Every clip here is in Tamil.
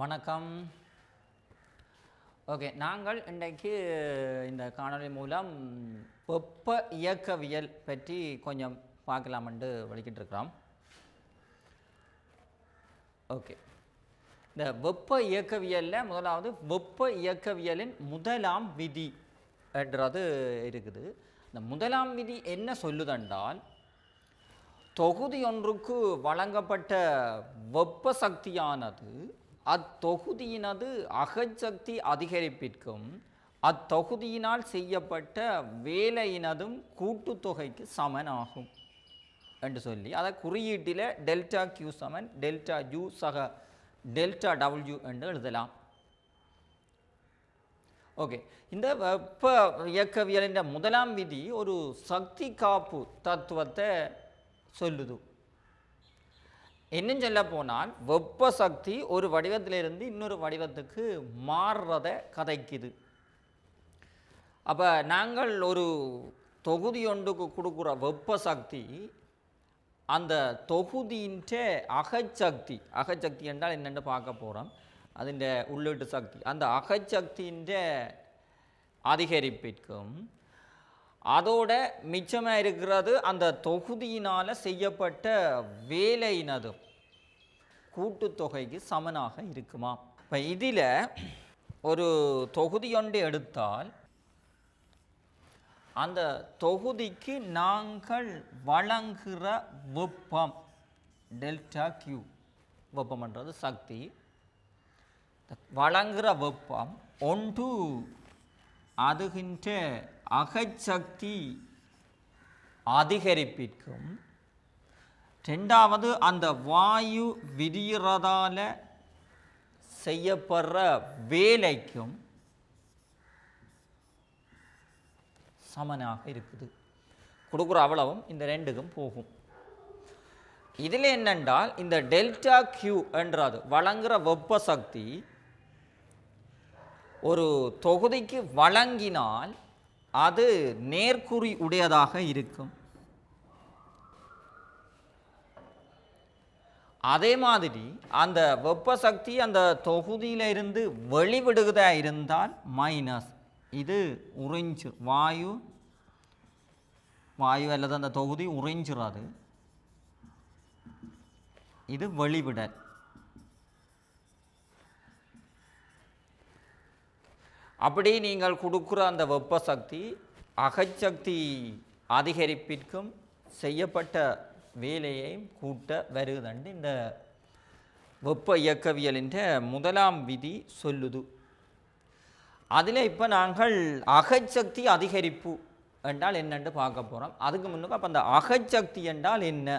வணக்கம் ஓகே நாங்கள் இன்றைக்கு இந்த காணொலி மூலம் வெப்ப இயக்கவியல் பற்றி கொஞ்சம் பார்க்கலாமென்று வெளிக்கிட்டு இருக்கிறோம் ஓகே இந்த வெப்ப இயக்கவியலில் முதலாவது வெப்ப இயக்கவியலின் முதலாம் விதி என்றது இருக்குது இந்த முதலாம் விதி என்ன சொல்லுதென்றால் தொகுதி ஒன்றுக்கு வழங்கப்பட்ட வெப்ப சக்தியானது அத்தொகுதியினது அகச்சக்தி அதிகரிப்பிற்கும் அத்தொகுதியினால் செய்யப்பட்ட வேலையினதும் கூட்டுத்தொகைக்கு சமனாகும் என்று சொல்லி அதை குறியீட்டில் டெல்டா கியூ சமன் டெல்டா யூ சக டெல்டா டபுள்யூ என்று எழுதலாம் ஓகே இந்த வெப்ப இயக்கவியலின் முதலாம் விதி ஒரு சக்தி காப்பு தத்துவத்தை சொல்லுது இன்னும் சொல்ல போனால் வெப்ப சக்தி ஒரு வடிவத்திலிருந்து இன்னொரு வடிவத்துக்கு மாறுறத கதைக்குது அப்போ நாங்கள் ஒரு தொகுதி ஒன்றுக்கு கொடுக்குற வெப்ப சக்தி அந்த தொகுதியின் அகச்சக்தி அகச்சக்தி என்றால் என்னென்னு பார்க்க போகிறோம் അതിൻ്റെ உள்ளீட்டு சக்தி அந்த അകശക്തിൻ്റെ அதிகரிப்பிற்கும் அதோட மிச்சமாக இருக்கிறது அந்த தொகுதியினால் செய்யப்பட்ட வேலையினதும் கூட்டுத்தொகைக்கு சமனாக இருக்குமா இப்போ இதில் ஒரு தொகுதி ஒன்று எடுத்தால் அந்த தொகுதிக்கு நாங்கள் வழங்குகிற வெப்பம் டெல்டா கியூ வெப்பம்ன்றது சக்தி வழங்குகிற வெப்பம் ஒன்று அதுகின்ற அகச்சக்தி அதிகரிப்பிற்கும் ரெண்டாவது அந்த வாயு விரிகிறதால செய்யப்படுற வேலைக்கும் சமனாக இருக்குது கொடுக்குற அவ்வளவும் இந்த ரெண்டுக்கும் போகும் இதில் என்னென்றால் இந்த டெல்டா கியூ என்றது வழங்குகிற வெப்ப சக்தி ஒரு தொகுதிக்கு வழங்கினால் அது நேர்குறி உடையதாக இருக்கும் அதே மாதிரி அந்த வெப்ப சக்தி அந்த தொகுதியிலிருந்து வெளிவிடுகிறதா இருந்தால் மைனஸ் இது உறிஞ்சு வாயு வாயு அல்லது அந்த தொகுதி உறிஞ்சிடாது இது வெளிவிடல் அப்படி நீங்கள் கொடுக்குற அந்த வெப்ப சக்தி அகச்சக்தி அதிகரிப்பிற்கும் செய்யப்பட்ட வேலையையும் கூட்ட வருகுதண்டு இந்த வெப்ப இயக்கவியலின்ற முதலாம் விதி சொல்லுது அதில் இப்போ நாங்கள் அகச்சக்தி அதிகரிப்பு என்றால் என்னென்று பார்க்க போகிறோம் அதுக்கு முன்னுக்கு அப்போ அந்த அகச்சக்தி என்றால் என்ன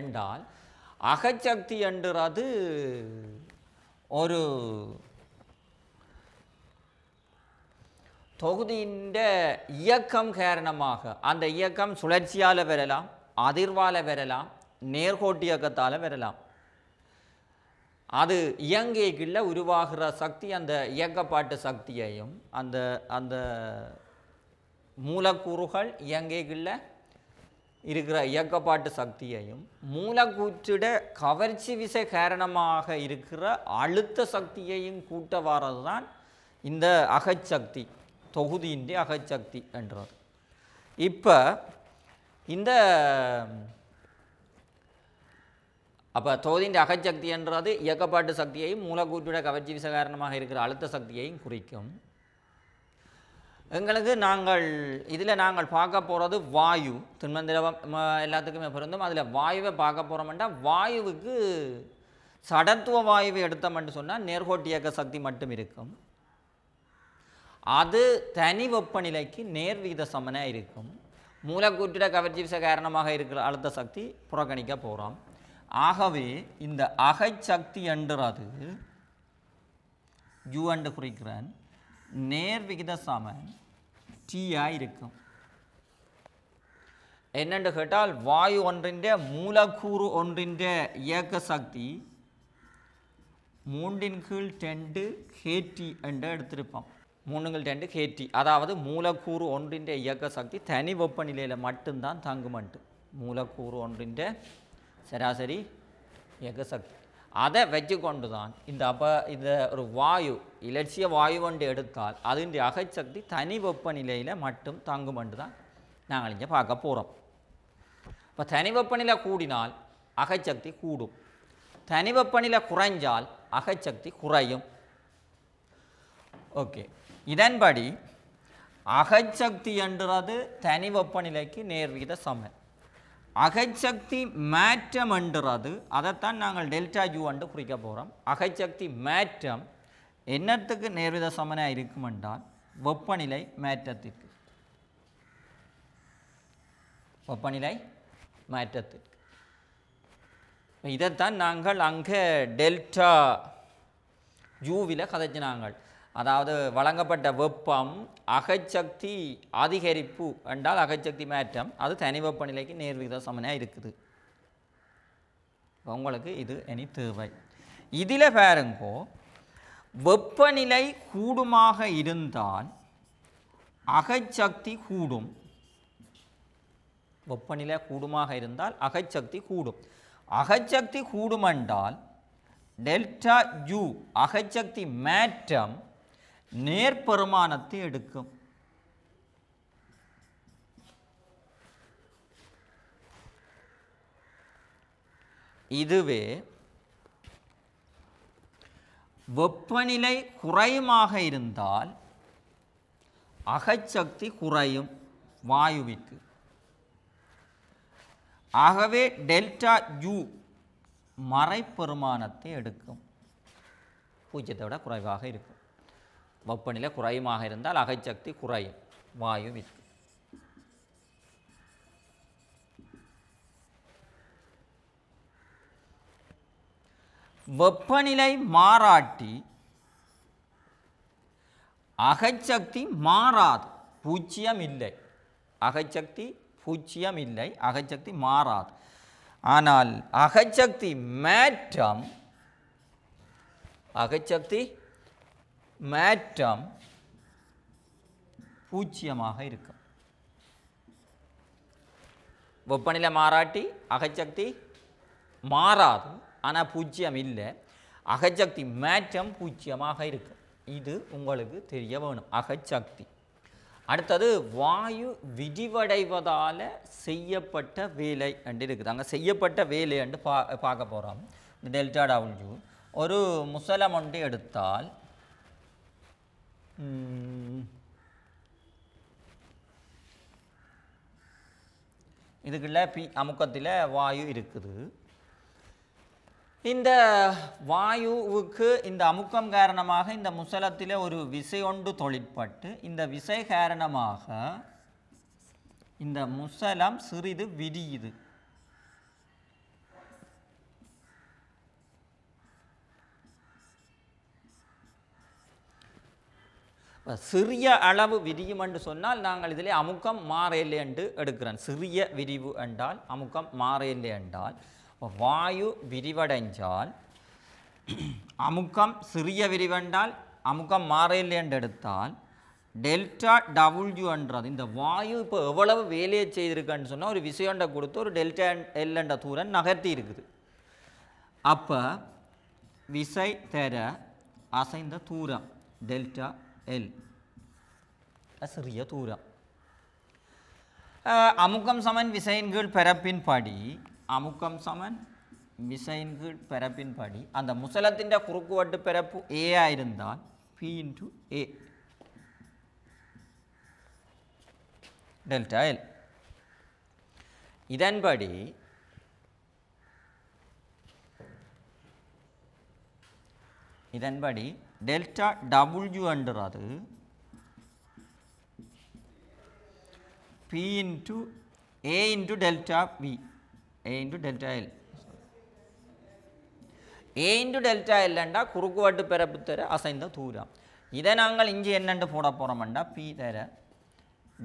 என்றால் அகச்சக்தி என்றது ஒரு தொகுதியின் இயக்கம் காரணமாக அந்த இயக்கம் சுழற்சியால் வரலாம் அதிர்வால் வரலாம் நேர்கோட்டு இயக்கத்தால் வரலாம் அது இயங்கிக்குள்ள உருவாகிற சக்தி அந்த இயக்கப்பாட்டு சக்தியையும் அந்த அந்த மூலக்கூறுகள் இயங்கிக்குள்ள இருக்கிற இயக்கப்பாட்டு சக்தியையும் மூலக்கூற்றிட கவர்ச்சி விசை காரணமாக இருக்கிற அழுத்த சக்தியையும் கூட்ட வாரது தான் இந்த அகச்சக்தி தொகுதியின் அகச்சக்தி என்றார் இப்போ இந்த அப்போ தொகுதியின் அகச்சக்தி என்றது இயக்கப்பாட்டு சக்தியையும் மூலக்கூற்றிட கவர்ச்சி விசகாரணமாக இருக்கிற அழுத்த சக்தியையும் குறிக்கும் எங்களுக்கு நாங்கள் இதில் நாங்கள் பார்க்க போகிறது வாயு திண்மந்திரவம் எல்லாத்துக்குமே பிறந்தும் அதில் வாயுவை பார்க்க போகிறோம்னா வாயுவுக்கு சடத்துவ வாயுவை எடுத்தோம்னு சொன்னால் நேர்கோட்டு இயக்க சக்தி மட்டும் இருக்கும் அது தனி வெப்பநிலைக்கு நேர்வீத சமனாக இருக்கும் மூலக்கூற்றிட கவர்ச்சிச காரணமாக இருக்கிற அழுத்த சக்தி புறக்கணிக்க போகிறோம் ஆகவே இந்த அகை சக்தி என்றது யூ அண்டு குறிக்கிறேன் நேர்விகித சமன் டீயாக இருக்கும் என்னென்று கேட்டால் வாயு ஒன்றின் மூலக்கூறு ஒன்றின் இயக்க சக்தி மூன்றின் கீழ் டெண்டு கேடி என்று எடுத்திருப்போம் மூணுங்கள் ரெண்டு கேட்டி அதாவது மூலக்கூறு ஒன்றின் இயக்க சக்தி தனி வெப்பநிலையில் மட்டும்தான் தங்குமட்டு மூலக்கூறு ஒன்றின் சராசரி இயக்க சக்தி அதை வச்சு கொண்டு தான் இந்த அப்ப இந்த ஒரு வாயு இலட்சிய வாயு கொண்டு எடுத்தால் அதுடைய அகச்சக்தி தனி வெப்பநிலையில் மட்டும் தங்குமட்டு தான் நாங்கள் இங்கே பார்க்க போகிறோம் இப்போ தனி வெப்பநிலை கூடினால் அகச்சக்தி கூடும் தனி வெப்பநிலை குறைஞ்சால் அகச்சக்தி குறையும் ஓகே இதன்படி அகச்சக்தி என்றது தனி வெப்பநிலைக்கு நேர்வீத சமன் அகச்சக்தி மாற்றம் என்றது அதைத்தான் நாங்கள் டெல்டா யூ என்று குறிக்க போகிறோம் அகச்சக்தி மாற்றம் என்னத்துக்கு நேர்வித சமனாக என்றால் வெப்பநிலை மாற்றத்திற்கு வெப்பநிலை மாற்றத்திற்கு இதைத்தான் நாங்கள் அங்கே டெல்டா யூவில் கதைச்சினாங்கள் அதாவது வழங்கப்பட்ட வெப்பம் அகச்சக்தி அதிகரிப்பு என்றால் அகச்சக்தி மாற்றம் அது தனி வெப்பநிலைக்கு நேர்விகித சமனையாக இருக்குது உங்களுக்கு இது இனி தேவை இதில் பாருங்கோ வெப்பநிலை கூடுமாக இருந்தால் அகச்சக்தி கூடும் வெப்பநிலை கூடுமாக இருந்தால் அகச்சக்தி கூடும் அகச்சக்தி கூடுமென்றால் டெல்டா யூ அகச்சக்தி மாற்றம் நேர்பெருமானத்தை எடுக்கும் இதுவே வெப்பநிலை குறையுமாக இருந்தால் அகச்சக்தி குறையும் வாயுவிற்கு ஆகவே டெல்டா யூ மறைப்பெருமானத்தை எடுக்கும் பூஜ்ஜியத்தை விட குறைவாக இருக்கும் வெப்பநிலை குறையுமாக இருந்தால் அகைச்சக்தி குறையும் வாயு மித்து வெப்பநிலை மாறாட்டி அகைச்சக்தி மாறாது பூச்சியம் இல்லை அகைச்சக்தி பூச்சியம் இல்லை அகைச்சக்தி மாறாது ஆனால் அகச்சக்தி மேற்றம் அகச்சக்தி மாற்றம் பூஜ்ஜியமாக இருக்கும் வெப்பநிலை மாறாட்டி அகச்சக்தி மாறாது ஆனால் பூஜ்ஜியம் இல்லை அகச்சக்தி மாற்றம் பூஜ்ஜியமாக இருக்கும் இது உங்களுக்கு தெரிய வேணும் அகச்சக்தி அடுத்தது வாயு விரிவடைவதால் செய்யப்பட்ட வேலை என்று இருக்குது அங்கே செய்யப்பட்ட வேலை என்று பா பார்க்க போகிறோம் டெல்டா டபுள்யூ ஒரு முசலம் எடுத்தால் இதுக்குள்ள பி அமுக்கத்தில் வாயு இருக்குது இந்த வாயுவுக்கு இந்த அமுக்கம் காரணமாக இந்த முசலத்தில் ஒரு விசை ஒன்று தொழிற்பட்டு இந்த விசை காரணமாக இந்த முசலம் சிறிது விரியுது சிறிய அளவு விரியும் என்று சொன்னால் நாங்கள் இதில் அமுக்கம் மாறையில்லை என்று எடுக்கிறோம் சிறிய விரிவு என்றால் அமுக்கம் மாறையில்லை என்றால் வாயு விரிவடைஞ்சால் அமுக்கம் சிறிய விரிவென்றால் அமுக்கம் மாறையில்லை என்று எடுத்தால் டெல்டா டபுள்யூ என்றது இந்த வாயு இப்போ எவ்வளவு வேலையை செய்திருக்குன்னு சொன்னால் ஒரு விசையண்டை கொடுத்து ஒரு டெல்டா எல் என்ற தூரன் நகர்த்தி இருக்குது அப்போ விசை தர அசைந்த தூரம் டெல்டா එල් ඇසරිය තූරා අමුකම් සමන් படி அமுக்கம் சமன் விசைன்கள் பரப்பின் படி அந்த முசலத்தின் குறுக்குவட்டு பரப்பு ஏ ஆயிருந்தால் P into A delta L இதன்படி இதன்படி டெல்டா டபுள்யூ என்றது P into A into delta V, A into delta L. A into delta L என்றா குறுக்குவட்டு பிறப்பு தர அசைந்த தூரம் இதை நாங்கள் இங்கே என்னென்று போட போகிறோம்டா பி தர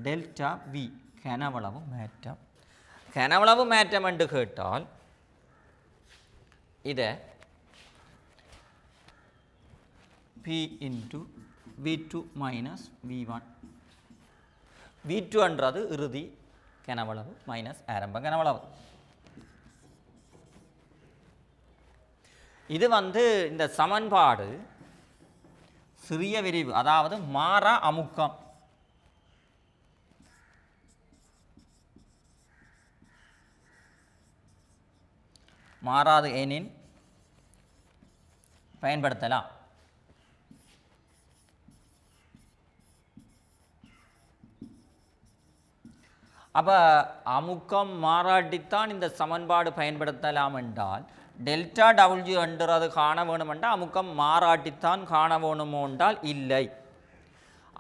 டெல்டா வி கனவளவு மாற்றம் கனவளவு மாற்றம் என்று கேட்டால் இதை P into V2 minus V1. V2 அன்றாது இறுதி கனவளவு மைனஸ் ஏரம்ப கனவளவு இது வந்து இந்த சமன்பாடு சிறிய விரிவு அதாவது மாறா அமுக்கம் மாறாது ஏனின் பயன்படுத்தலாம் அப்போ அமுக்கம் மாறாட்டித்தான் இந்த சமன்பாடு பயன்படுத்தலாம் என்றால் டெல்டா டபுள்யூ என்றது காண வேணுமென்றால் அமுக்கம் மாறாட்டித்தான் காண வேணுமோ என்றால் இல்லை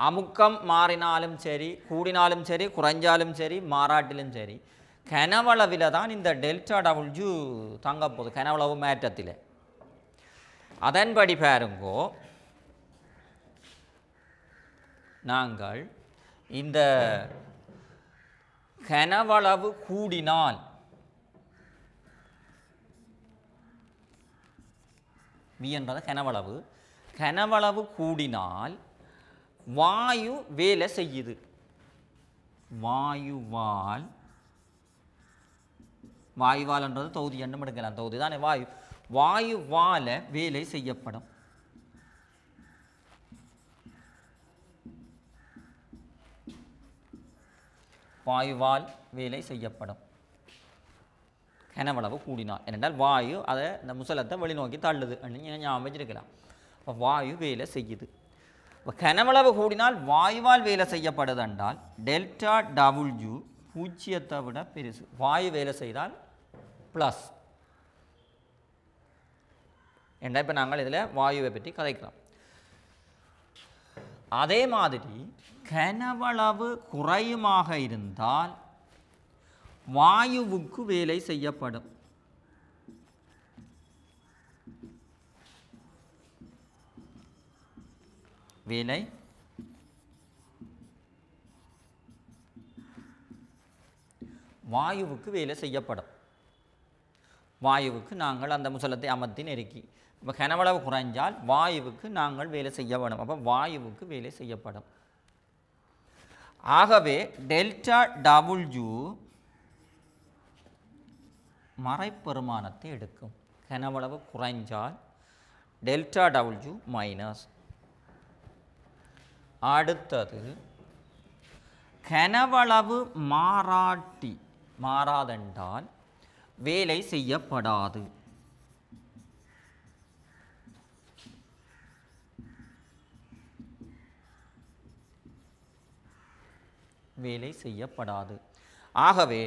அமுக்கம் மாறினாலும் சரி கூடினாலும் சரி குறைஞ்சாலும் சரி மாறாட்டிலும் சரி கனவளவில் தான் இந்த டெல்டா டபுள்யூ தங்க போகுது கனவளவு மாற்றத்தில் அதன்படி பாருங்கோ நாங்கள் இந்த கனவளவு கூடினால் வி என்பது கனவளவு கனவளவு கூடினால் வாயு வேலை செய்யுது வாயுவால் வாயுவால் என்றது தொகுதி எண்ணம் எடுக்கலாம் தொகுதி தானே வாயு வாயுவால வேலை செய்யப்படும் வாயுவால் வேலை செய்யப்படும் கனவளவு கூடினால் ஏனென்றால் வாயு அதை இந்த முசலத்தை வெளிநோக்கி தள்ளுது அப்படின்னு ஞாபகம் வச்சிருக்கலாம் இப்போ வாயு வேலை செய்யுது இப்போ கனவளவு கூடினால் வாயுவால் வேலை செய்யப்படுது என்றால் டெல்டா டபுள்யூ பூஜ்ஜியத்தை விட பெருசு வாயு வேலை செய்தால் ப்ளஸ் என்றால் இப்போ நாங்கள் இதில் வாயுவை பற்றி கதைக்கிறோம் அதே மாதிரி கனவளவு குறையுமாக இருந்தால் வாயுவுக்கு வேலை செய்யப்படும் வேலை வாயுவுக்கு வேலை செய்யப்படும் வாயுவுக்கு நாங்கள் அந்த முசலத்தை அமர்த்தி நெருக்கி இப்போ கனவளவு குறைஞ்சால் வாயுவுக்கு நாங்கள் வேலை செய்ய வேணும் அப்போ வாயுவுக்கு வேலை செய்யப்படும் ஆகவே டெல்டா டபுள்யூ மறைப்பெருமானத்தை எடுக்கும் கனவளவு குறைஞ்சால் டெல்டா டபுள்யூ மைனஸ் அடுத்தது கனவளவு மாறாட்டி மாறாதென்றால் வேலை செய்யப்படாது வேலை செய்யப்படாது ஆகவே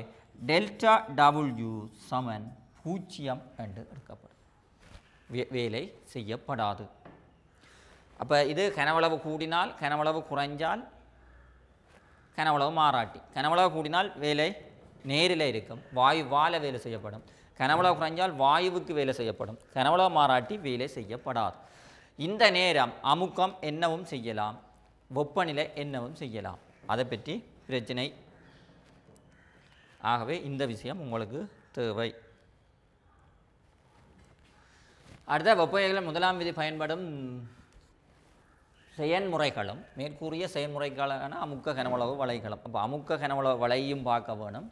டெல்டா டபுள்யூ சமன் பூஜ்ஜியம் என்று எடுக்கப்படும் வேலை செய்யப்படாது அப்போ இது கனவளவு கூடினால் கனவளவு குறைஞ்சால் கனவளவு மாறாட்டி கனவளவு கூடினால் வேலை நேரில் இருக்கும் வாயு வாழ வேலை செய்யப்படும் கனவளவு குறைஞ்சால் வாயுவுக்கு வேலை செய்யப்படும் கனவளவு மாறாட்டி வேலை செய்யப்படாது இந்த நேரம் அமுக்கம் என்னவும் செய்யலாம் வெப்பநிலை என்னவும் செய்யலாம் அதை பற்றி பிரச்சனை ஆகவே இந்த விஷயம் உங்களுக்கு தேவை அடுத்த வெப்பயகளின் முதலாம் விதி பயன்படும் செயன்முறைகளும் மேற்கூறிய செயன்முறைகளான அமுக்க கனவளவு வலைகளும் அப்போ அமுக்க கனவளவு வலையும் பார்க்க வேணும்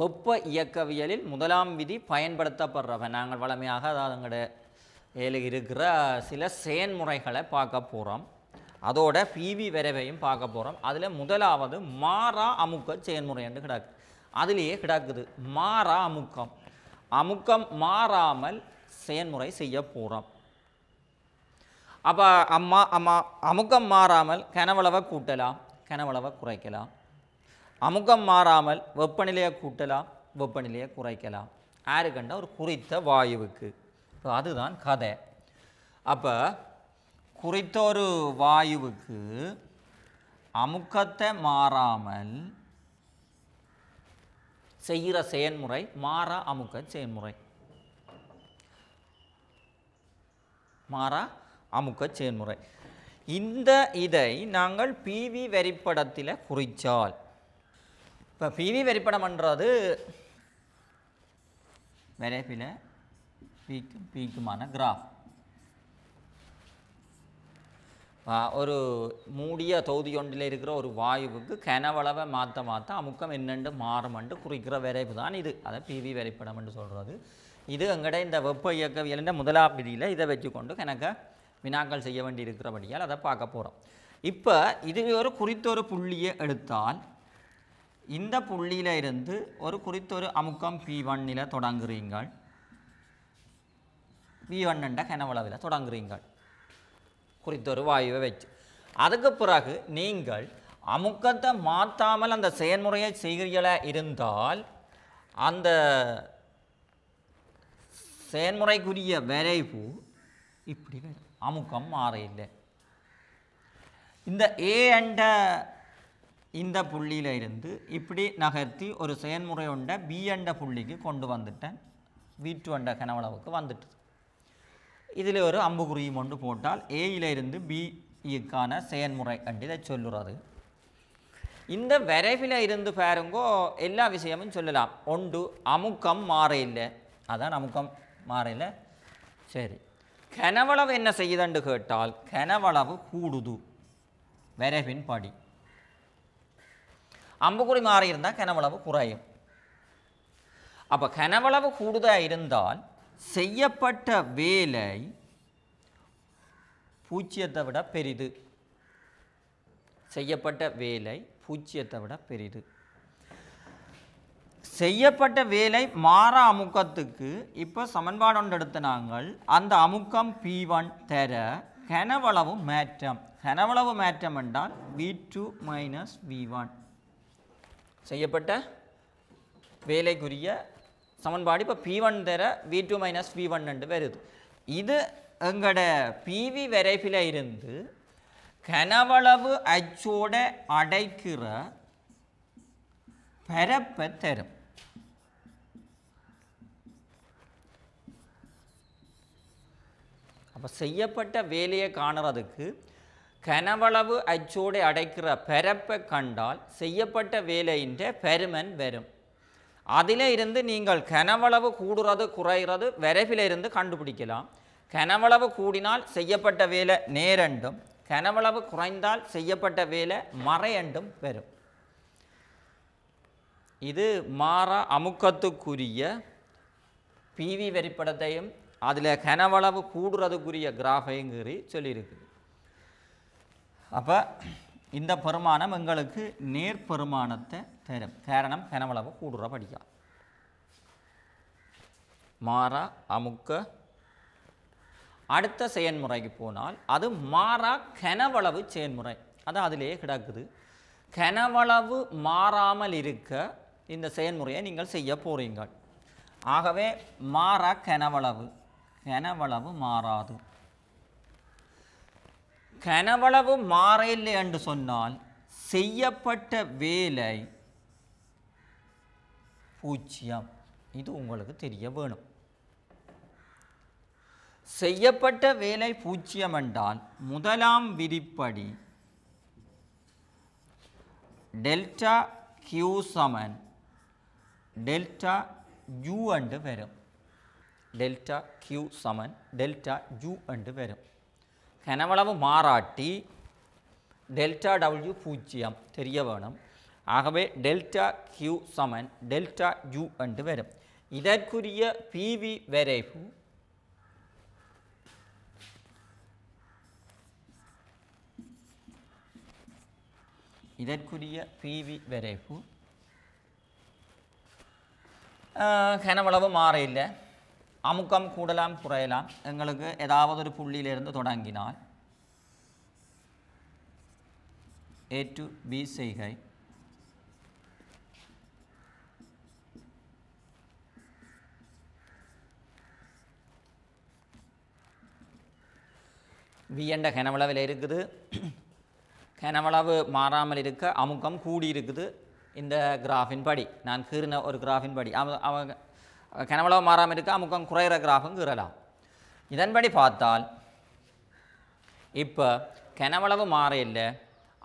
வெப்ப இயக்கவியலில் முதலாம் விதி பயன்படுத்தப்படுறவன் நாங்கள் வளமையாக அதாவது எங்கள்கிட்ட இருக்கிற சில செயன்முறைகளை பார்க்க போகிறோம் அதோட பிவி விரைவையும் பார்க்க போகிறோம் அதில் முதலாவது மாறா அமுக்க செயல்முறை என்று கிடக்கு அதிலேயே கிடக்குது மாறா அமுக்கம் அமுக்கம் மாறாமல் செயல்முறை செய்ய போகிறோம் அப்போ அம்மா அம்மா அமுக்கம் மாறாமல் கனவளவை கூட்டலாம் கனவளவை குறைக்கலாம் அமுக்கம் மாறாமல் வெப்பநிலையை கூட்டலாம் வெப்பநிலையை குறைக்கலாம் ஆறு கண்ட ஒரு குறித்த வாயுவுக்கு இப்போ அதுதான் கதை அப்போ குறித்த ஒரு வாயுவுக்கு அமுக்கத்தை மாறாமல் செய்கிற செயன்முறை மாறா அமுக்க செயல்முறை மாறா அமுக்க செயன்முறை இந்த இதை நாங்கள் பிவி வெறிப்படத்தில் குறித்தால் இப்போ பிவி வரிப்படம்ன்றது வரைப்பில் பீக்கு பிக்குமான கிராஃப் ஒரு மூடிய தொகுதி ஒன்றில் இருக்கிற ஒரு வாயுவுக்கு கனவளவை மாற்ற மாற்ற அமுக்கம் என்னென்று மாறுமென்று குறிக்கிற விரைவு தான் இது அதை பிவி வரைபடம் என்று சொல்கிறது இது எங்கடைய இந்த வெப்ப இயக்கவியலின் முதலாம் விதியில் இதை வச்சுக்கொண்டு கணக்க வினாக்கள் செய்ய வேண்டி இருக்கிறபடியால் அதை பார்க்க போகிறோம் இப்போ இது ஒரு குறித்தொரு புள்ளியை எடுத்தால் இந்த புள்ளியில் இருந்து ஒரு குறித்தொரு அமுக்கம் பி ஒன்னில் தொடங்குறீங்கள் பி ஒன்னுன்ற கனவளவில் தொடங்குறீங்கள் குறித்தொரு வாயுவை வச்சு அதுக்கு பிறகு நீங்கள் அமுக்கத்தை மாற்றாமல் அந்த செயல்முறையை செய்கிறீர்களா இருந்தால் அந்த செயல்முறைக்குரிய விரைவு இப்படி அமுக்கம் மாற இந்த ஏ என்ற இந்த புள்ளியில் இருந்து இப்படி நகர்த்தி ஒரு செயல்முறை ஒன்றை பி என்ற புள்ளிக்கு கொண்டு வந்துட்டேன் வீட்டு வண்ட கனவளவுக்கு வந்துட்டு இதில் ஒரு அம்புக்குறியும் ஒன்று போட்டால் ஏயிலிருந்து பிஇக்கான செயன்முறை அப்படிதை சொல்லுறது இந்த விரைவில் இருந்து பாருங்கோ எல்லா விஷயமும் சொல்லலாம் ஒன்று அமுக்கம் மாறையில் அதான் அமுக்கம் மாறையில் சரி கனவளவு என்ன செய்யுதுன்னு கேட்டால் கனவளவு கூடுது விரைவின் படி அம்புக்குறி மாறி இருந்தால் கனவளவு குறையும் அப்போ கனவளவு கூடுதாக இருந்தால் செய்யப்பட்ட வேலை பூச்சியத்தை விட பெரிது செய்யப்பட்ட வேலை பூச்சியத்தை விட பெரிது செய்யப்பட்ட வேலை மாற அமுக்கத்துக்கு இப்போ சமன்பாடு ஒன்று எடுத்தினாங்கள் நாங்கள் அந்த அமுக்கம் பி ஒன் தர கனவளவு மாற்றம் கனவளவு மாற்றம் என்றால் V two minus V one செய்யப்பட்ட வேலைக்குரிய சமன்பாடு இப்போ பி ஒன் தர V two minus V one வருது இது எங்களோட பிவி விரைவில் இருந்து கனவளவு அச்சோட அடைக்கிற பரப்பை தரும் அப்போ செய்யப்பட்ட வேலையை காணறதுக்கு கனவளவு அச்சோடு அடைக்கிற பரப்பை கண்டால் செய்யப்பட்ட வேலையின் பெருமன் வரும் அதில் இருந்து நீங்கள் கனவளவு கூடுறது குறைகிறது விரைவில் இருந்து கண்டுபிடிக்கலாம் கனவளவு கூடினால் செய்யப்பட்ட வேலை நேரண்டும் கனவளவு குறைந்தால் செய்யப்பட்ட வேலை மறையண்டும் பெறும் இது மாற அமுக்கத்துக்குரிய பிவி வெறிப்படத்தையும் அதில் கனவளவு கூடுறதுக்குரிய கிராஃபையும் கீறி சொல்லியிருக்குது அப்போ இந்த பெருமானம் எங்களுக்கு நேர்பெருமானத்தை தரும் காரணம் கனவளவு கூடுற படிக்கா மாறா அமுக்க அடுத்த செயன்முறைக்கு போனால் அது மாறா கனவளவு செயன்முறை அது அதிலே கிடக்குது கனவளவு மாறாமல் இருக்க இந்த செயல்முறையை நீங்கள் செய்ய போகிறீங்கள் ஆகவே மாறா கனவளவு கனவளவு மாறாது கனவளவு மாறையில்லை என்று சொன்னால் செய்யப்பட்ட வேலை பூச்சியம் இது உங்களுக்கு தெரிய வேணும் செய்யப்பட்ட வேலை பூச்சியம் என்றால் முதலாம் விதிப்படி டெல்டா கியூ சமன் டெல்டா யு அண்டு வரும் டெல்டா கியூ சமன் டெல்டா யு அண்டு வரும் கனவளவு மாறாட்டி டெல்டா டபிள்யூ பூஜ்ஜியம் தெரிய வேணும் ஆகவே டெல்டா கியூ சமன் டெல்டா யூ என்று வரும் இதற்குரிய பிவி வரைவு இதற்குரிய பிவி வரைவு கனவளவு மாறையில்லை அமுக்கம் கூடலாம் குறையலாம் எங்களுக்கு ஏதாவது ஒரு புள்ளியிலிருந்து தொடங்கினால் ஏ டு பி செய்கை வி என்ற கனவளவில் இருக்குது கனவளவு மாறாமல் இருக்க அமுக்கம் கூடி இருக்குது இந்த கிராஃபின் படி நான் கீறின ஒரு கிராஃபின் படி அவங்க கனவளவு மாறாமல் இருக்க அமுக்கம் குறையிற கிராஃபும் கீறலாம் இதன்படி பார்த்தால் இப்போ கனவளவு மாற இல்லை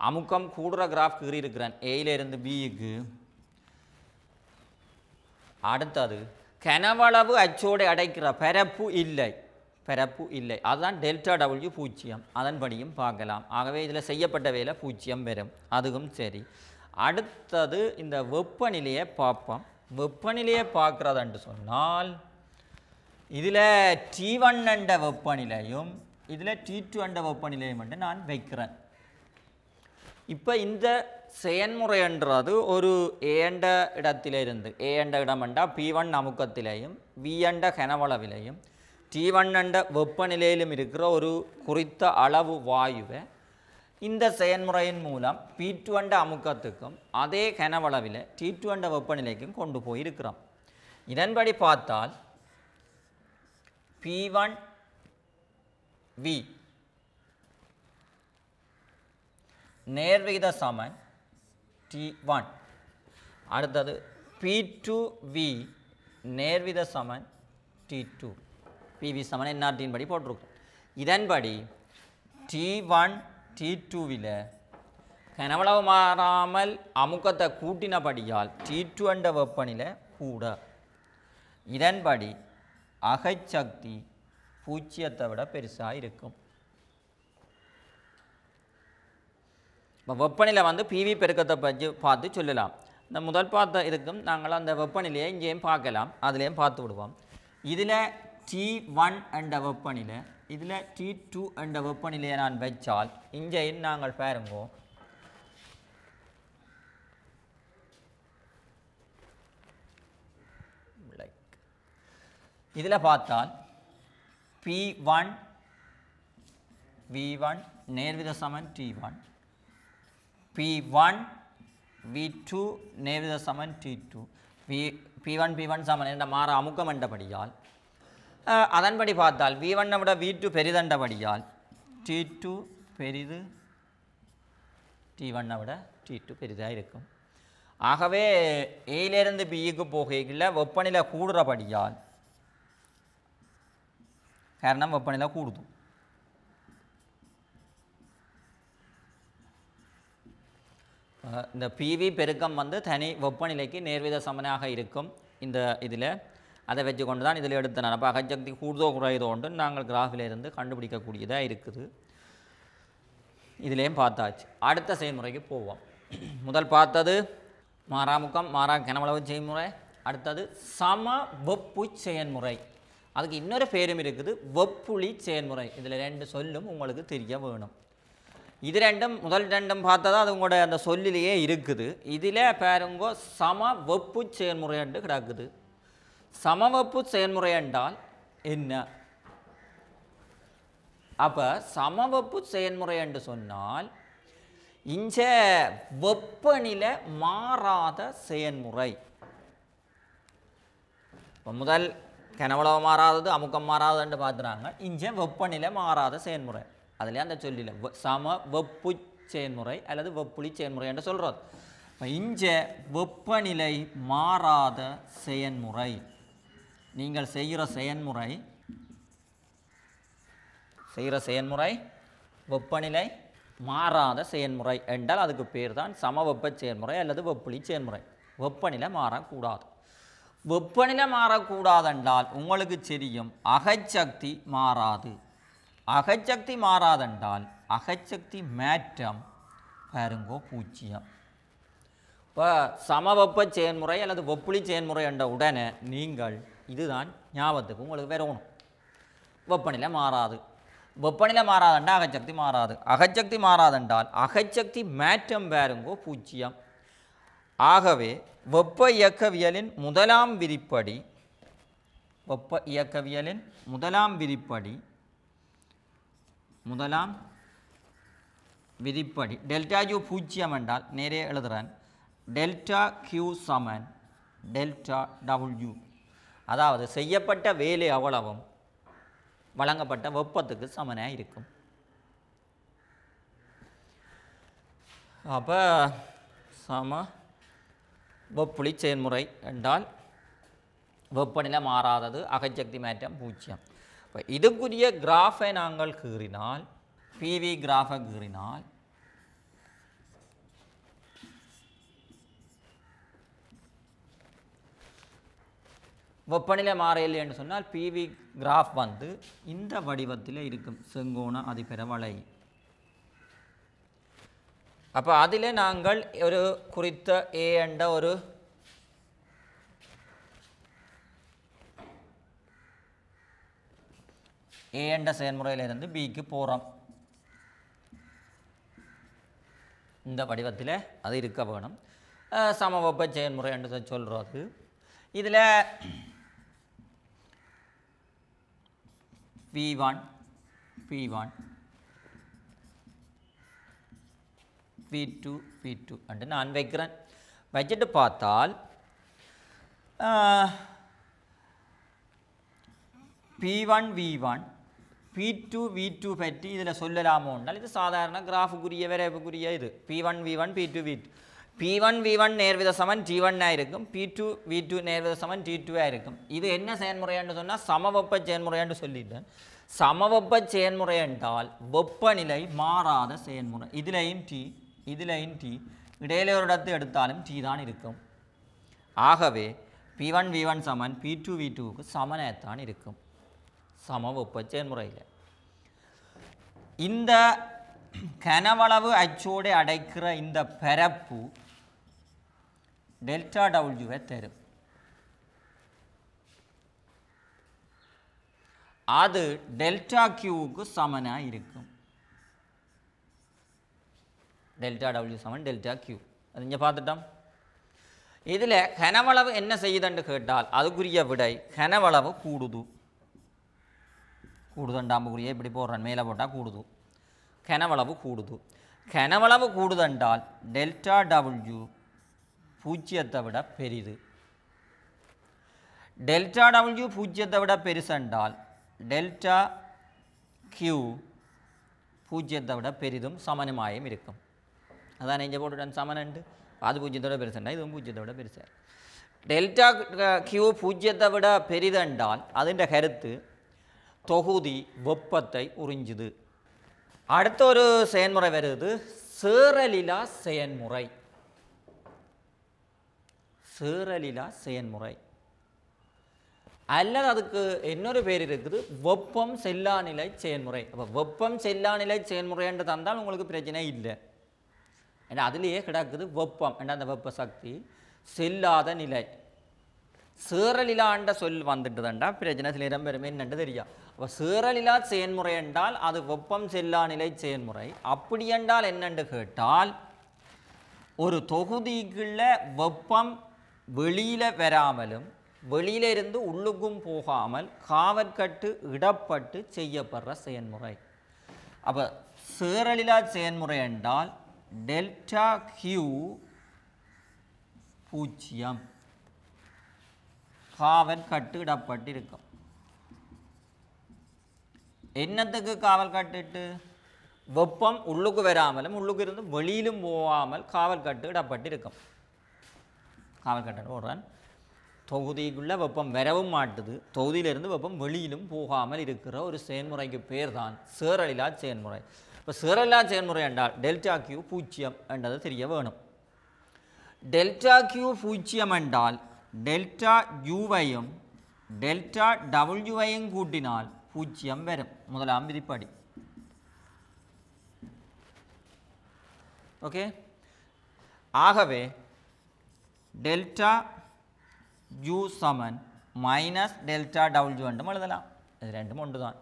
அமுக்கம் கூடுற கிராஃப் கீறி இருக்கிறான் ஏயிலிருந்து பிக்கு அடுத்தது கனவளவு அச்சோடு அடைக்கிற பரப்பு இல்லை பரப்பு இல்லை அதுதான் டெல்டா டபுள்யூ பூஜ்ஜியம் அதன்படியும் பார்க்கலாம் ஆகவே இதில் செய்யப்பட்ட வேலை பூஜ்ஜியம் வரும் அதுவும் சரி அடுத்தது இந்த வெப்பநிலையை பார்ப்போம் வெப்பநிலையை பார்க்குறதுன்ட்டு சொன்னால் இதில் டி ஒன் என்ற வெப்பநிலையும் இதில் டி டூ என்ற வெப்பநிலையும் வந்து நான் வைக்கிறேன் இப்போ இந்த செயன்முறைன்றது ஒரு ஏண்ட இடத்திலிருந்து ஏண்ட இடம் என்றால் பி ஒன் அமுக்கத்திலேயும் வி என்ற கனவளவிலையும் டி ஒன் என்ற வெப்பநிலையிலும் இருக்கிற ஒரு குறித்த அளவு வாயுவை இந்த செயன்முறையின் மூலம் பி டுவண்ட அமுக்கத்துக்கும் அதே கனவளவில் டி டுவண்ட வெப்பநிலைக்கும் கொண்டு போயிருக்கிறோம் இதன்படி பார்த்தால் பி ஒன் வி நேர்விகித சமன் டி ஒன் அடுத்தது பி டூ வி நேர்வித சமன் டி டூ பிவி சமன் என்ஆர்டியின் படி போட்டிருக்கோம் இதன்படி டி ஒன் டி டூவில் கனவளவு மாறாமல் அமுக்கத்தை கூட்டினபடியால் டி டூ என்ற வெப்பநிலை கூட இதன்படி அகைச்சக்தி பூச்சியத்த விட பெரிசா இருக்கும் இப்போ வந்து பிவி பெருக்கத்தை பற்றி பார்த்து சொல்லலாம் இந்த முதல் பார்த்த இருக்கும் நாங்கள் அந்த வெப்பநிலையை இங்கேயும் பார்க்கலாம் அதுலேயும் பார்த்து விடுவோம் இதில் டி ஒன் என்ற வெப்பநிலை இதில் டி டூ என்ற வெப்பநிலையை நான் வைச்சால் இங்கே நாங்கள் பாருங்கோ இதில் பார்த்தால் பி ஒன் வி ஒன் நேர்வித சமன் T one P one V two நேர்வித சமன் T two P P one P one சமன் என்ற மாற அமுக்கம் என்றபடியால் அதன்படி பார்த்தால் வி ஒன்னை விட வி டூ பெரிதண்டபடியால் டி டூ பெரிது டி ஒன்னை விட டி டூ பெரிதாக இருக்கும் ஆகவே ஏலேருந்து பிஇக்கு போகையில் வெப்பநிலை கூடுறபடியால் காரணம் வெப்பநிலை கூடுதும் இந்த பிவி பெருக்கம் வந்து தனி வெப்பநிலைக்கு நேர்வித சமனாக இருக்கும் இந்த இதில் அதை வச்சு கொண்டு தான் இதில் எடுத்தனர் அப்போ அகஜக்தி கூடுதோ குறையுதோ ஒன்று நாங்கள் இருந்து கண்டுபிடிக்கக்கூடியதாக இருக்குது இதுலேயும் பார்த்தாச்சு அடுத்த செய்முறைக்கு போவோம் முதல் பார்த்தது மாறாமுக்கம் மாறா கனமளவு செய்முறை அடுத்தது சம வெப்பு செயன்முறை அதுக்கு இன்னொரு பேரும் இருக்குது வெப்புளி செயன்முறை இதில் ரெண்டு சொல்லும் உங்களுக்கு தெரிய வேணும் இது ரெண்டும் முதல் ரெண்டும் பார்த்தா அது உங்களோட அந்த சொல்லிலேயே இருக்குது இதில் பேருங்கோ சம வெப்பு என்று கிடக்குது சமவப்பு செயன்முறை என்றால் என்ன அப்போ சமவப்பு செயன்முறை என்று சொன்னால் இஞ்ச வெப்பநிலை மாறாத செயன்முறை இப்போ முதல் கனவளவு மாறாதது அமுக்கம் மாறாததுன்னு பார்த்துறாங்க இஞ்ச வெப்பநிலை மாறாத செயன்முறை அதில் அந்த சொல்லில சம வெப்பு செயன்முறை அல்லது வெப்புளி செயன்முறை என்று சொல்கிறது இப்போ இஞ்ச வெப்பநிலை மாறாத செயன்முறை நீங்கள் செய்கிற செயன்முறை செய்கிற செயன்முறை வெப்பநிலை மாறாத செயன்முறை என்றால் அதுக்கு பேர் தான் சமவெப்ப செயன்முறை அல்லது வெப்பளி செயன்முறை வெப்பநிலை மாறக்கூடாது வெப்பநிலை மாறக்கூடாது என்றால் உங்களுக்கு தெரியும் அகச்சக்தி மாறாது அகச்சக்தி மாறாதென்றால் அகச்சக்தி மாற்றம் பாருங்கோ பூஜ்ஜியம் இப்போ சமவெப்ப செயன்முறை அல்லது வெப்புளி செயன்முறை என்ற உடனே நீங்கள் இதுதான் ஞாபகத்துக்கு உங்களுக்கு வரணும் வெப்பநிலை மாறாது வெப்பநிலை மாறாதுண்டா அகச்சக்தி மாறாது அகச்சக்தி மாறாதுண்டால் அகச்சக்தி மாற்றம் பாருங்கோ பூஜ்ஜியம் ஆகவே வெப்ப இயக்கவியலின் முதலாம் விதிப்படி வெப்ப இயக்கவியலின் முதலாம் விதிப்படி முதலாம் விதிப்படி டெல்டா கியூ பூஜ்ஜியம் என்றால் நேரே எழுதுறேன் டெல்டா கியூ சமன் டெல்டா டபுள்யூ அதாவது செய்யப்பட்ட வேலை அவ்வளவும் வழங்கப்பட்ட வெப்பத்துக்கு சமனாக இருக்கும் அப்போ சம வெப்புளி செயல்முறை என்றால் வெப்பநிலை மாறாதது அகச்சக்தி மாற்றம் பூஜ்ஜியம் இப்போ இதுக்குரிய கிராஃபை நாங்கள் கீறினால் பிவி கிராஃபை கீறினால் வெப்பநிலை மாறையில் என்று சொன்னால் பிவி கிராஃப் வந்து இந்த வடிவத்தில் இருக்கும் செங்கோண அதிபரவளை அப்போ அதில் நாங்கள் ஒரு குறித்த ஏ என்ற ஒரு ஏ என்ற செயல்முறையிலிருந்து பிக்கு போகிறோம் இந்த வடிவத்தில் அது இருக்க வேணும் சமவெப்ப செயல்முறை என்று சொல்கிறோம் அது இதில் V1, P1, P2, P2 என்று நான் வைக்கிறேன் வச்சுட்டு பார்த்தால் P1, V1, P2, V2 பற்றி இதில் சொல்லலாமோ என்றால் இது சாதாரண கிராஃபுக்குரிய வரைவுக்குரிய இது P1, V1, P2, V2 P1 V1 நேர்வித சமன் G1 இருக்கும் P2 V2 நேர்வித சமன் G2 இருக்கும் இது என்ன செயன்முறையான்னு சொன்னால் சமவெப்ப செயன்முறையான்னு சொல்லிட்டேன் சமவெப்ப செயன்முறை என்றால் வெப்பநிலை மாறாத செயன்முறை இதுலையும் டி இதுலையும் டி இடையில ஒரு இடத்து எடுத்தாலும் டி தான் இருக்கும் ஆகவே பி ஒன் வி ஒன் சமன் பி டூ வி டூக்கு சமனத்தான் இருக்கும் சமவெப்ப செயன்முறையில் இந்த கனவளவு அச்சோடு அடைக்கிற இந்த பரப்பு டெல்டா டபுள்யூவை தரும் அது டெல்டா கியூவுக்கு சமனாக இருக்கும் டெல்டா டபுள்யூ சமன் டெல்டா கியூ அது இங்கே பார்த்துட்டோம் இதில் கனவளவு என்ன செய்யுதுன்னு கேட்டால் அதுக்குரிய விடை கனவளவு கூடுது கூடுதண்டாம்புக்குரிய இப்படி போடுறேன் மேலே போட்டால் கூடுது கனவளவு கூடுது கனவளவு கூடுதண்டால் டெல்டா டபுள்யூ பூஜ்ஜியத்தை விட பெரிது டெல்டா டபிள்யூ பூஜ்ஜியத்தை விட பெருசென்றால் டெல்டா கியூ பூஜ்ஜியத்தை விட பெரிதும் சமனமாயும் இருக்கும் அதான் இங்கே போட்டுட்டேன் சமனண்டு அது பூஜ்ஜியத்தோட பெருசுண்டா இதுவும் பூஜ்ஜியத்தை விட பெருசா டெல்டா கியூ பூஜ்ஜியத்தை விட பெரிதென்றால் அதிൻ്റെ கருத்து தொகுதி வெப்பத்தை உறிஞ்சுது அடுத்த ஒரு செயன்முறை வருது சேரலிலா செயன்முறை சேரலிலா செயன்முறை அல்லது அதுக்கு இன்னொரு பேர் இருக்குது வெப்பம் செல்லா நிலை செயன்முறை அப்போ வெப்பம் செல்லா நிலை செயல்முறைன்றது தந்தால் உங்களுக்கு பிரச்சனை இல்லை ஏன்னா அதுலேயே கிடக்குது வெப்பம் என்ன அந்த வெப்ப சக்தி செல்லாத நிலை சேரலிலான்ற சொல் வந்துட்டுதான்டா பிரச்சனை சில இடம்பெருமே என்னென்று தெரியும் அப்போ சேரலிலா செயன்முறை என்றால் அது வெப்பம் செல்லா நிலை செயன்முறை அப்படி என்றால் என்னென்று கேட்டால் ஒரு தொகுதிக்குள்ள வெப்பம் வெளியில் வராமலும் வெளியிலிருந்து உள்ளுக்கும் போகாமல் காவற்கட்டு இடப்பட்டு செய்யப்படுற செயன்முறை அப்போ சேரலிலா செயன்முறை என்றால் டெல்டா கியூ பூஜ்ஜியம் காவல் கட்டு இடப்பட்டு இருக்கும் என்னத்துக்கு காவல் கட்டுட்டு வெப்பம் உள்ளுக்கு வராமலும் உள்ளுக்கு இருந்து வெளியிலும் போகாமல் காவல் கட்டு இடப்பட்டு இருக்கும் காவல்கட்டன் ஓடுறான் தொகுதிக்குள்ளே வெப்பம் வரவும் மாட்டுது தொகுதியிலிருந்து வெப்பம் வெளியிலும் போகாமல் இருக்கிற ஒரு செயன்முறைக்கு பேர் தான் சேரலிலா செயன்முறை இப்போ சேரலிலா செயன்முறை என்றால் டெல்டா கியூ பூஜ்ஜியம் என்றது தெரிய வேணும் டெல்டா கியூ பூஜ்ஜியம் என்றால் டெல்டா யூவையும் டெல்டா டபுள்யூவையும் கூட்டினால் பூஜ்ஜியம் வரும் முதலாம் விதிப்படி ஓகே ஆகவே ഡെൽറ്റ യു സമൻ മൈനസ് ഡെൽറ്റ ഡബിൾ ജു രണ്ടും എഴുതലാം ഇത് രണ്ടും ഉണ്ടാണ്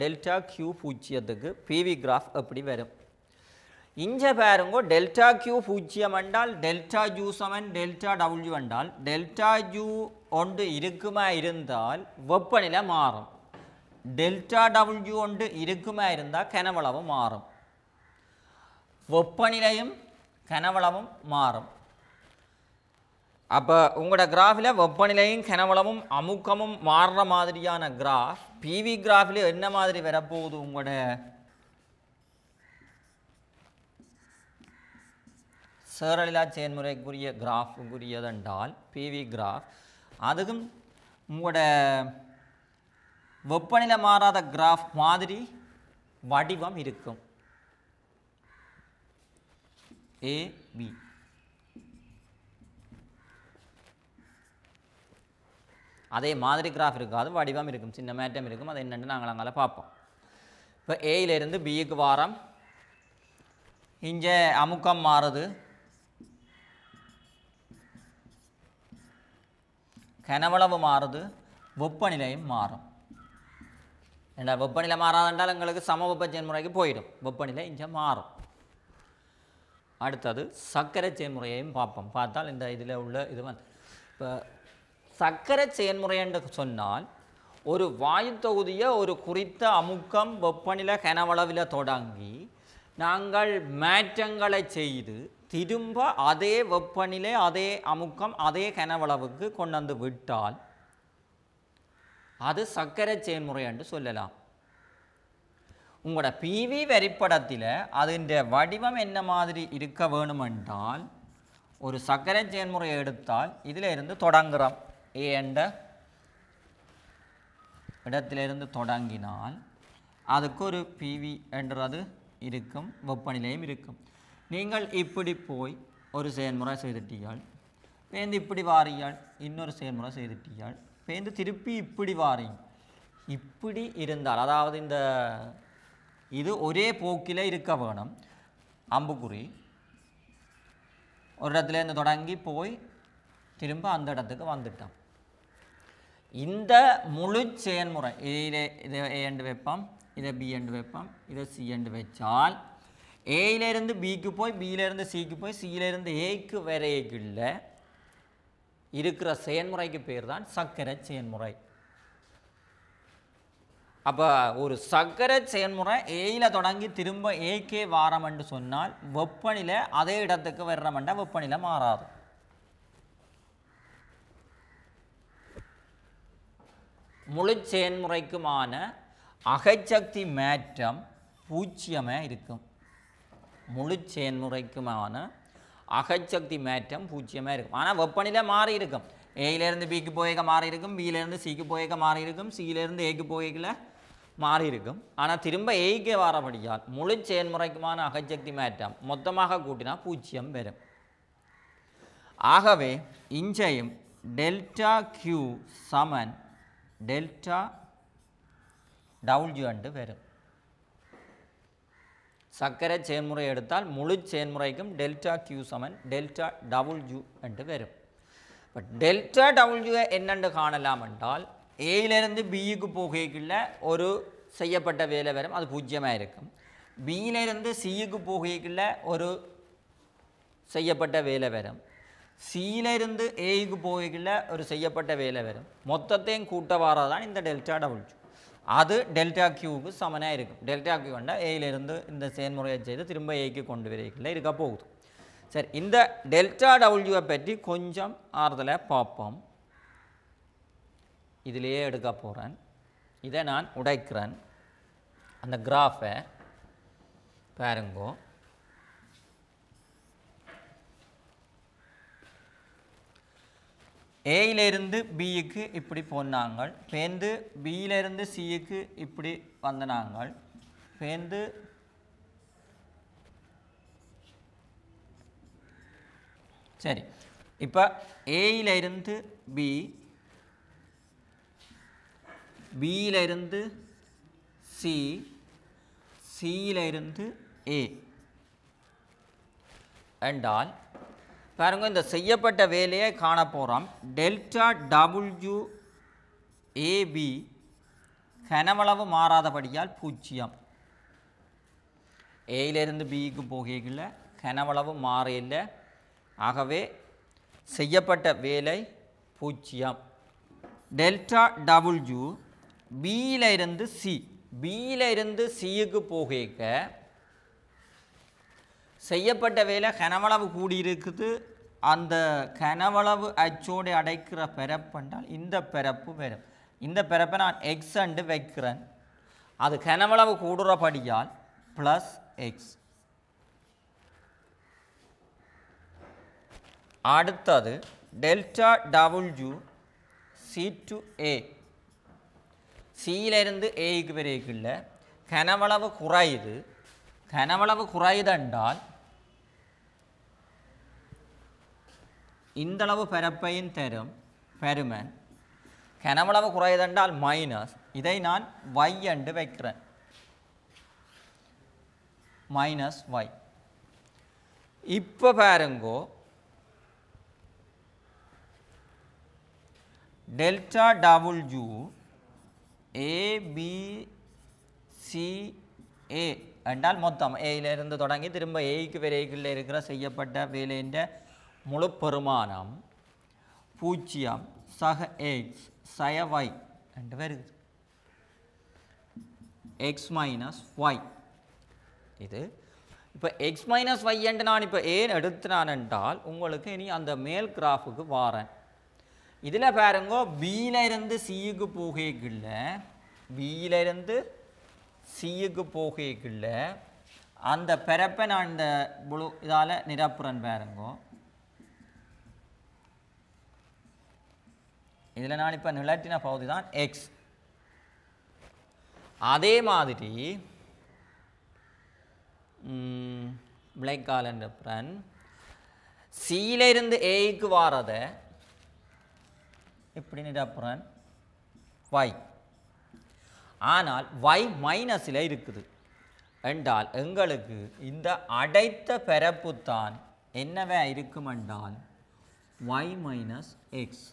ഡെൽറ്റ ക്യു പൂജ്യത്തേക്ക് പി വി ഗ്രാഫ് എപ്പിടി വരും ഇഞ്ച പേരുമ്പോൾ ഡെൽറ്റ ക്യു പൂജ്യം എണ്ടാൽ ഡെൽറ്റ ജു സമൻ ഡെൽറ്റ ഡബിൾ ജു എണ്ടാൽ ഡെൽറ്റ ജു കൊണ്ട് ഇരുക്കുമായിരുന്നാൽ വെപ്പണില മാറും ഡെൽറ്റ ഡബിൾ ജു കൊണ്ട് ഇരുക്കുമായിരുന്നാൽ കനവളവ് മാറും വെപ്പണിലയും കനവളവും മാറും அப்போ உங்களோட கிராஃபில் வெப்பநிலையும் கனவளமும் அமுக்கமும் மாறுற மாதிரியான கிராஃப் பிவி கிராஃபில் என்ன மாதிரி வரப்போகுது உங்களோட சேரலிலா செயன்முறைக்குரிய கிராஃபுக்குரியதென்றால் பிவி கிராஃப் அதுக்கும் உங்களோட வெப்பநிலை மாறாத கிராஃப் மாதிரி வடிவம் இருக்கும் ஏ பி அதே மாதிரி கிராஃப் இருக்காது வடிவம் இருக்கும் சின்ன மேட்டம் இருக்கும் அது என்னென்னு நாங்கள் அங்கே பார்ப்போம் இப்போ ஏயிலேருந்து பிஇக்கு வாரம் இங்கே அமுக்கம் மாறுது கனவளவு மாறுது வெப்பநிலையும் மாறும் என்ன வெப்பநிலை மாறாதென்றால் எங்களுக்கு சம வெப்ப போயிடும் வெப்பநிலை இங்கே மாறும் அடுத்தது சர்க்கரை செயல்முறையையும் பார்ப்போம் பார்த்தால் இந்த இதில் உள்ள இது வந்து இப்போ சக்கர செயன்முறை என்று சொன்னால் ஒரு வாயு தொகுதியை ஒரு குறித்த அமுக்கம் வெப்பநிலை கனவளவில் தொடங்கி நாங்கள் மாற்றங்களை செய்து திரும்ப அதே வெப்பநிலை அதே அமுக்கம் அதே கனவளவுக்கு கொண்டு வந்து விட்டால் அது சக்கரை செயன்முறை என்று சொல்லலாம் உங்களோட பிவி வரிப்படத்தில் அதுன்ற வடிவம் என்ன மாதிரி இருக்க வேணுமென்றால் ஒரு சக்கரை செயல்முறை எடுத்தால் இதில் இருந்து தொடங்குகிறோம் ஏ என்ற இடத்திலிருந்து தொடங்கினால் அதுக்கு ஒரு பிவி என்றது இருக்கும் வெப்பநிலையும் இருக்கும் நீங்கள் இப்படி போய் ஒரு செயல்முறை செய்துட்டீர்கள் பேந்து இப்படி வாரியால் இன்னொரு செயல்முறை செய்துட்டீர்கள் பேந்து திருப்பி இப்படி வாரி இப்படி இருந்தால் அதாவது இந்த இது ஒரே போக்கில் இருக்க வேணும் அம்புக்குறி ஒரு இடத்துலேருந்து தொடங்கி போய் திரும்ப அந்த இடத்துக்கு வந்துட்டோம் இந்த முழு செயன்முறை இதை இதை ஏ என்று வைப்போம் இதை பி என்று வைப்போம் இதை சி என்று வச்சால் ஏயிலேருந்து பிக்கு போய் பியிலேருந்து சிக்கு போய் சியிலேருந்து ஏக்கு வரையில் இருக்கிற செயன்முறைக்கு பேர் தான் சக்கரை செயன்முறை அப்போ ஒரு சக்கரை செயன்முறை ஏயில் தொடங்கி திரும்ப ஏக்கே என்று சொன்னால் வெப்பநிலை அதே இடத்துக்கு வர்றமெண்டா வெப்பநிலை மாறாது முழு செயன்முறைக்குமான அகச்சக்தி மாற்றம் பூஜ்ஜியமாக இருக்கும் முழு செயன்முறைக்குமான அகச்சக்தி மாற்றம் பூஜ்ஜியமாக இருக்கும் ஆனால் வெப்பநிலை மாறி இருக்கும் ஏயிலேருந்து பிக்கு போயக்க மாறி இருக்கும் பியிலேருந்து சிக்கு போயக்க மாறி இருக்கும் சியிலேருந்து ஏக்கு போயக்கில் மாறி இருக்கும் ஆனால் திரும்ப ஏய்க்கு வரபடியால் முழு செயன்முறைக்குமான அகச்சக்தி மாற்றம் மொத்தமாக கூட்டினா பூஜ்ஜியம் வரும் ஆகவே இஞ்சையும் டெல்டா கியூ சமன் டெல்டா டவுல்ஜு என்று வரும் சக்கரை செயன்முறை எடுத்தால் முழு செயன்முறைக்கும் டெல்டா கியூ சமன் டெல்டா டவுல்ஜு என்று வரும் இப்போ டெல்டா டவுல்ஜு என்னென்று காணலாம் என்றால் ஏயிலிருந்து பிஇக்கு போகைக்குள்ள ஒரு செய்யப்பட்ட வேலை வரும் அது பூஜ்ஜியமாக இருக்கும் பியிலிருந்து சிஇக்கு போகைக்குள்ள ஒரு செய்யப்பட்ட வேலை வரும் சீலிருந்து എയ്ക്ക് പോയിക്കുള്ള ஒரு செய்யப்பட்ட വേല வரும் மொத்தத்தையும் കൂട്ടവാറാതാണ് ഇന്ന ഡെൽറ്റ ഡബിൾ ടു அது டெல்டா கியூவுக்கு சமனாக இருக்கும் டெல்டா கியூ கண்டால் ஏயிலிருந்து இந்த செயல்முறையை செய்து திரும்ப ஏக்கு கொண்டு வரையில் இருக்க போகுது சரி இந்த டெல்டா டபுள்யூவை பற்றி கொஞ்சம் ஆறுதலை பார்ப்போம் இதிலேயே எடுக்க போகிறேன் இதை நான் உடைக்கிறேன் அந்த கிராஃபை பாருங்கோ ஏயிலிருந்து பிக்கு இப்படி போனாங்கள் பேந்து பியிலிருந்து சிக்கு இப்படி வந்தனாங்கள் பேந்து சரி இப்போ ஏயிலிருந்து பி பியிலிருந்து சி சியிலிருந்து ஏ என்றால் பாருங்க இந்த செய்யப்பட்ட வேலையை காண போகிறோம் டெல்டா டபுள்யூ ஏபி கனவளவு மாறாதபடியால் பூஜ்ஜியம் ஏயிலிருந்து பிக்கு போகல கனவளவு மாறையில் ஆகவே செய்யப்பட்ட வேலை பூஜ்ஜியம் டெல்டா டபுள்யூ பியில் இருந்து சி பியில் இருந்து சியுக்கு போக செய்யப்பட்ட வேலை கனவளவு கூடியிருக்குது அந்த கனவளவு அச்சோடு அடைக்கிற பிறப்பு என்றால் இந்த பிறப்பு வரும் இந்த பிறப்பை நான் எக்ஸ் அண்டு வைக்கிறேன் அது கனவளவு கூடுறபடியால் ப்ளஸ் எக்ஸ் அடுத்தது delta W C to A சியிலிருந்து ஏக்கு வரைக்குள்ள கனவளவு குறையுது கனவளவு குறையுதென்றால் இந்தளவு பரப்பையும் தரும் பெருமன் கனமளவு குறையுதென்றால் மைனஸ் இதை நான் y என்று வைக்கிறேன் மைனஸ் y இப்போ பாருங்கோ டெல்டா டபுள்யூ ஏபிசிஏ என்றால் மொத்தம் ஏயிலிருந்து தொடங்கி திரும்ப ஏய்க்கு வரைக்குள்ளே இருக்கிற செய்யப்பட்ட வேலைன்ற முழுப்பெருமானம் பூஜ்ஜியம் சக எக்ஸ் சய ஒய் ரெண்டு வருது எக்ஸ் மைனஸ் ஒய் இது இப்போ எக்ஸ் மைனஸ் ஒய் என்று நான் இப்போ ஏன் எடுத்துனான் என்றால் உங்களுக்கு இனி அந்த மேல் கிராஃபுக்கு வாரேன் இதில் பாருங்க பியிலிருந்து சியுக்கு போகைக்குள்ள பியிலிருந்து சியுக்கு போகைக்குள்ள அந்த பிறப்பை நான் இந்த புழு இதால் நிரப்புறேன் பாருங்கோ இதில் நான் இப்போ நிலட்டின பகுதி தான் எக்ஸ் அதே மாதிரி பிளாக் காலண்ட் பிரன் சீலிருந்து ஏக்கு வாரத எப்படி நிரப்புறன் ஒய் ஆனால் ஒய் மைனஸில் இருக்குது என்றால் எங்களுக்கு இந்த அடைத்த பெறப்புத்தான் என்னவே இருக்குமென்றால் Y minus X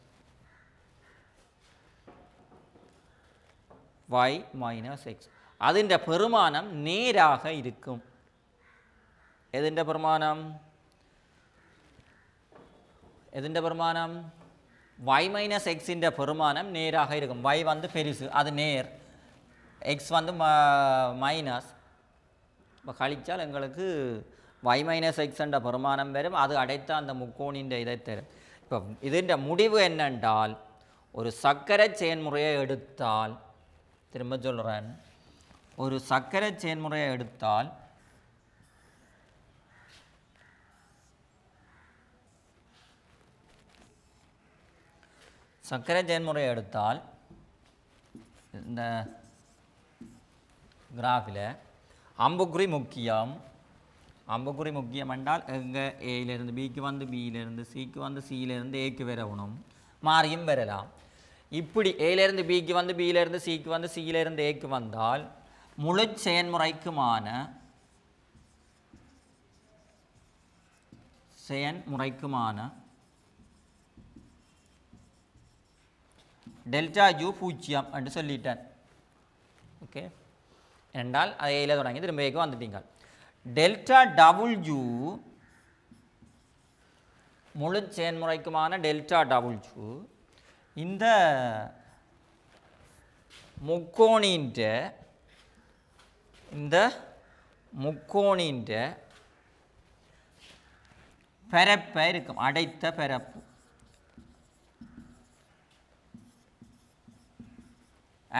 Y minus X അതിൻ്റെ പെരുമാനം നേരാക ഇരിക്കും ഏതിൻ്റെ எது இந்த பெருமானம் y minus x இந்த பெருமானம் நேராக இருக்கும் y வந்து பெரிசு, அது நேர் x வந்து minus. இப்போ எங்களுக்கு y minus x இந்த பெருமானம் வெரும் அது அடைத்த அந்த முக்கோன் இந்த இதைத்தேரும். இது இந்த முடிவு என்ன என்றால் ஒரு சக்கரை முறையை எடுத்தால் திரும்ப சொல்கிறேன் ஒரு சர்க்கரை செயன்முறையை எடுத்தால் சர்க்கரை செயன்முறையை எடுத்தால் இந்த கிராஃபில் அம்புக்குறி முக்கியம் அம்புக்குறி முக்கியம் என்றால் எங்கே ஏயிலேருந்து பிக்கு வந்து பியிலேருந்து சிக்கு வந்து சியிலேருந்து ஏக்கு வரணும் மாறியும் வரலாம் இப்படி ஏலேருந்து பிக்கு வந்து பியிலேருந்து சிக்கு வந்து சியிலேருந்து ஏக்கு வந்தால் முழு செயன்முறைக்குமான செயன்முறைக்குமான டெல்டா யூ பூஜ்ஜியம் என்று சொல்லிட்டேன் ஓகே என்றால் அது ஏல தொடங்கி திரும்ப ஏக்கு வந்துட்டீங்க டெல்டா டபுள் யூ முழு செயன்முறைக்குமான டெல்டா டபுள் டபுள்யூ இந்த முக்கோணின்ற இந்த முக்கோணின்ற பரப்பை இருக்கும் அடைத்த பரப்பு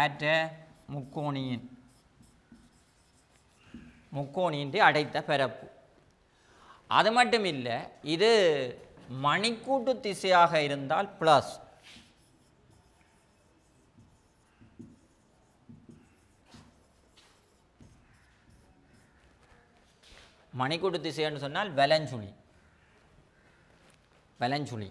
ஆற்ற முக்கோணியின் முக்கோணின்றி அடைத்த பரப்பு அது மட்டும் இல்லை இது மணிக்கூட்டு திசையாக இருந்தால் ப்ளஸ் மணிக்கூட்டு திசைன்னு சொன்னால் வலஞ்சுழி வலஞ்சுழி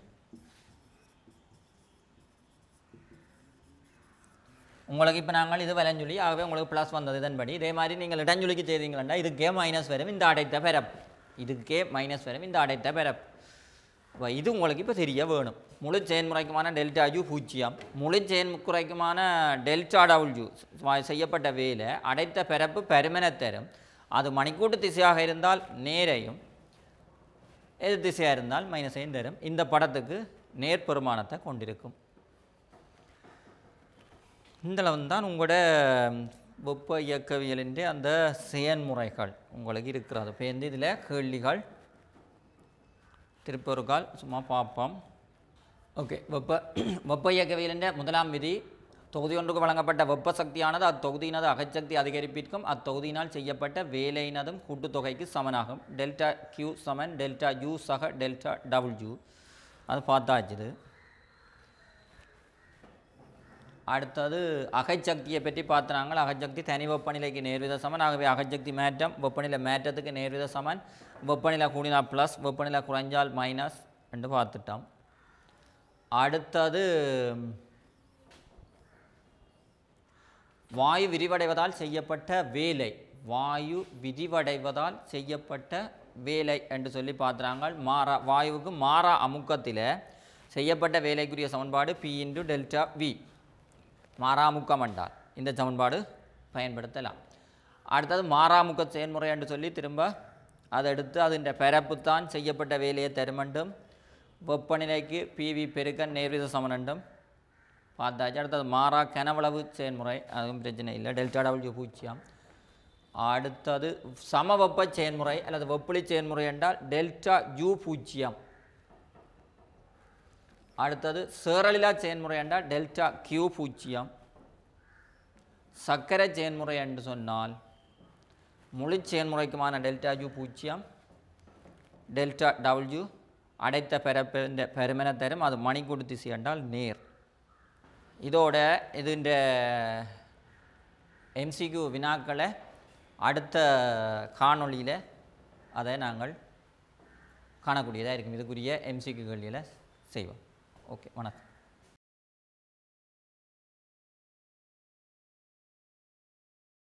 உங்களுக்கு இப்போ நாங்கள் இது வலஞ்சுழி ஆகவே உங்களுக்கு ப்ளஸ் வந்தது இதன்படி இதே மாதிரி நீங்கள் இடஞ்சுழிக்கு செய்தீங்களா இதுக்கே மைனஸ் வரும் இந்த அடைத்த பிறப்பு இதுக்கே மைனஸ் வரும் இந்த அடைத்த பிறப்பு இப்போ இது உங்களுக்கு இப்போ தெரிய வேணும் முழு செயன்முறைக்குமான டெல்டா ஜூ பூஜ்ஜியம் முழு செயன்முறைக்குமான டெல்டா ஜூ செய்யப்பட்ட வேலை அடைத்த பிறப்பு பெருமனை தரும் அது மணிக்கூட்டு திசையாக இருந்தால் நேரையும் எது திசையாக இருந்தால் மைனஸையும் தரும் இந்த படத்துக்கு நேர்பெருமானத்தை கொண்டிருக்கும் இந்த தான் உங்களோட வெப்ப இயக்கவியலின் அந்த செயன்முறைகள் உங்களுக்கு இருக்கிறது இப்போ எந்த இதில் கேள்விகள் திருப்பொருக்கால் சும்மா பார்ப்போம் ஓகே வெப்ப வெப்ப இயக்கவியலின் முதலாம் விதி தொகுதி ஒன்றுக்கு வழங்கப்பட்ட வெப்ப சக்தியானது அத்தொகுதியினது அகச்சக்தி அதிகரிப்பிற்கும் அத்தொகுதியினால் செய்யப்பட்ட வேலையினதும் கூட்டுத்தொகைக்கு சமனாகும் டெல்டா கியூ சமன் டெல்டா யூ சக டெல்டா டபுள்யூ அது பார்த்தாச்சுது அடுத்தது அகச்சக்தியை பற்றி பார்த்துறாங்க அகச்சக்தி தனி வெப்பநிலைக்கு நேர்வித சமன் ஆகவே அகச்சக்தி மாற்றம் வெப்பநிலை மாற்றத்துக்கு நேர்வித சமன் வெப்பநிலை கூடினால் ப்ளஸ் வெப்பநிலை குறைஞ்சால் மைனஸ் என்று பார்த்துட்டோம் அடுத்தது வாயு விரிவடைவதால் செய்யப்பட்ட வேலை வாயு விரிவடைவதால் செய்யப்பட்ட வேலை என்று சொல்லி பார்த்துறாங்க மாறா வாயுவுக்கு மாறா அமுக்கத்தில் செய்யப்பட்ட வேலைக்குரிய சமன்பாடு பி இன்டு டெல்டா வி மாறாமுக்கம் என்றால் இந்த சமன்பாடு பயன்படுத்தலாம் அடுத்தது மாறாமுக்க செயல்முறை என்று சொல்லி திரும்ப அதை எடுத்து அதன் பரப்புத்தான் செய்யப்பட்ட வேலையை தருமண்டும் வெப்பநிலைக்கு பிவி பெருக்க நேர்வித சமனண்டும் பார்த்தாச்சு அடுத்தது மாறா கனவளவு செயன்முறை அதுவும் பிரச்சனை இல்லை டெல்டா டபுள்யூ பூச்சியம் அடுத்தது சமவெப்ப செயன்முறை அல்லது வெப்பளி செயன்முறை என்றால் டெல்டா யூ பூஜ்ஜியம் அடுத்தது சேரலிலா செயன்முறை என்றால் டெல்டா கியூ பூஜ்ஜியம் சர்க்கரை செயன்முறை என்று சொன்னால் முழு செயன்முறைக்குமான டெல்டா யூ பூஜ்ஜியம் டெல்டா டபுள்யூ அடைத்த பெற பெருமென தரும் அது மணிக்கூடு திசை என்றால் நேர் இதோட இது இந்த எம்சிக்யூ வினாக்களை அடுத்த അടുത്ത அதை நாங்கள் காணக்கூடியதாக இருக்கும் இதுக்குரிய எம்சிக்யூகளில் செய்வோம் ஓகே வணக்கம்